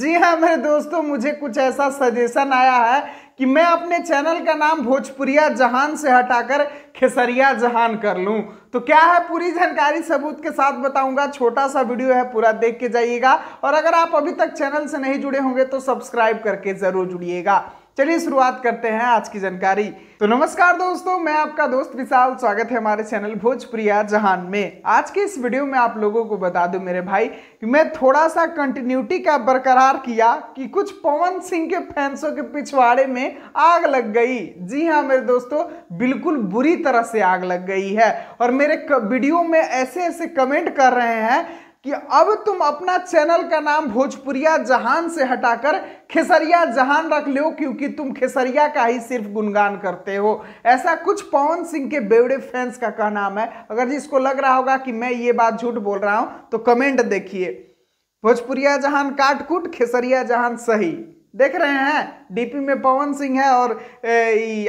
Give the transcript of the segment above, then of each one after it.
जी हाँ मेरे दोस्तों मुझे कुछ ऐसा सजेशन आया है कि मैं अपने चैनल का नाम भोजपुरिया जहान से हटाकर खेसरिया जहान कर लूं तो क्या है पूरी जानकारी सबूत के साथ बताऊंगा छोटा सा वीडियो है पूरा देख के जाइएगा और अगर आप अभी तक चैनल से नहीं जुड़े होंगे तो सब्सक्राइब करके ज़रूर जुड़िएगा चलिए शुरुआत करते हैं आज की जानकारी तो नमस्कार दोस्तों मैं आपका दोस्त विशाल स्वागत है हमारे चैनल भोजप्रिया जहान में आज के इस वीडियो में आप लोगों को बता दूं मेरे भाई कि मैं थोड़ा सा कंटिन्यूटी का बरकरार किया कि कुछ पवन सिंह के फैंसों के पिछवाड़े में आग लग गई जी हाँ मेरे दोस्तों बिल्कुल बुरी तरह से आग लग गई है और मेरे वीडियो में ऐसे ऐसे कमेंट कर रहे हैं कि अब तुम अपना चैनल का नाम भोजपुरिया जहान से हटाकर खेसरिया जहान रख लो क्योंकि तुम खेसरिया का ही सिर्फ गुणगान करते हो ऐसा कुछ पवन सिंह के बेवड़े फैंस का कहना है अगर जिसको लग रहा होगा कि मैं ये बात झूठ बोल रहा हूं तो कमेंट देखिए भोजपुरिया जहान काटकूट खेसरिया जहान सही देख रहे हैं डीपी में पवन सिंह है और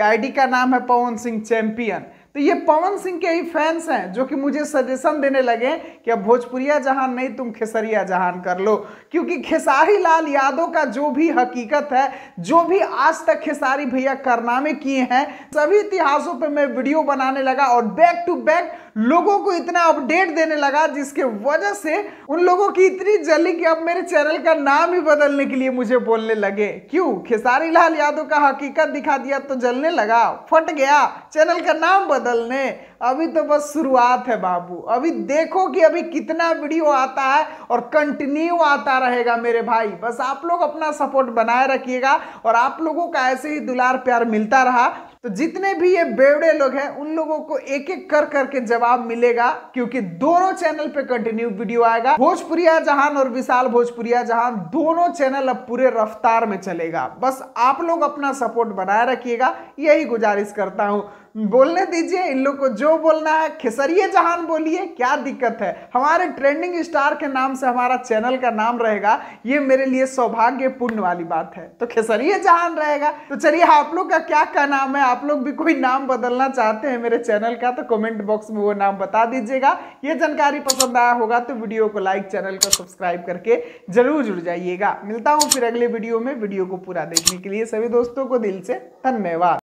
आईडी का नाम है पवन सिंह चैंपियन तो ये पवन सिंह के ही फैंस हैं जो कि मुझे सजेशन देने लगे कि अब भोजपुरिया जहान नहीं तुम खेसरिया जहान कर लो क्योंकि खेसारी लाल यादव का जो भी हकीकत है जो भी आज तक खेसारी भैया कारनामे किए हैं सभी इतिहासों पर मैं वीडियो बनाने लगा और बैक टू बैक लोगों को इतना अपडेट देने लगा जिसके वजह से उन लोगों की इतनी जल्दी कि अब मेरे चैनल का नाम ही बदलने के लिए मुझे बोलने लगे क्यों खेसारी लाल यादव का हकीकत दिखा दिया तो जलने लगा फट गया चैनल का नाम बदलने अभी तो बस शुरुआत है बाबू अभी देखो कि अभी कितना वीडियो आता है और कंटिन्यू आता रहेगा मेरे भाई बस आप लोग अपना सपोर्ट बनाए रखिएगा और आप लोगों का ऐसे ही दुलार प्यार मिलता रहा तो जितने भी ये बेवड़े लोग हैं उन लोगों को एक एक कर करके जवाब मिलेगा क्योंकि दोनों चैनल पे कंटिन्यू वीडियो आएगा भोजपुरिया जहान और विशाल भोजपुरिया जहान दोनों चैनल अब पूरे रफ्तार में चलेगा बस आप लोग अपना सपोर्ट बनाए रखिएगा यही गुजारिश करता हूँ बोलने दीजिए इन लोग को जो बोलना है खेसरिय जहान बोलिए क्या दिक्कत है हमारे ट्रेंडिंग स्टार के नाम से हमारा चैनल का नाम रहेगा ये मेरे लिए सौभाग्यपूर्ण वाली बात है तो खेसरिय जहान रहेगा तो चलिए आप लोग का क्या क्या नाम है आप आप लोग भी कोई नाम बदलना चाहते हैं मेरे चैनल का तो कमेंट बॉक्स में वो नाम बता दीजिएगा ये जानकारी पसंद आया होगा तो वीडियो को लाइक चैनल को सब्सक्राइब करके जरूर जुड़ जाइएगा मिलता हूँ फिर अगले वीडियो में वीडियो को पूरा देखने के लिए सभी दोस्तों को दिल से धन्यवाद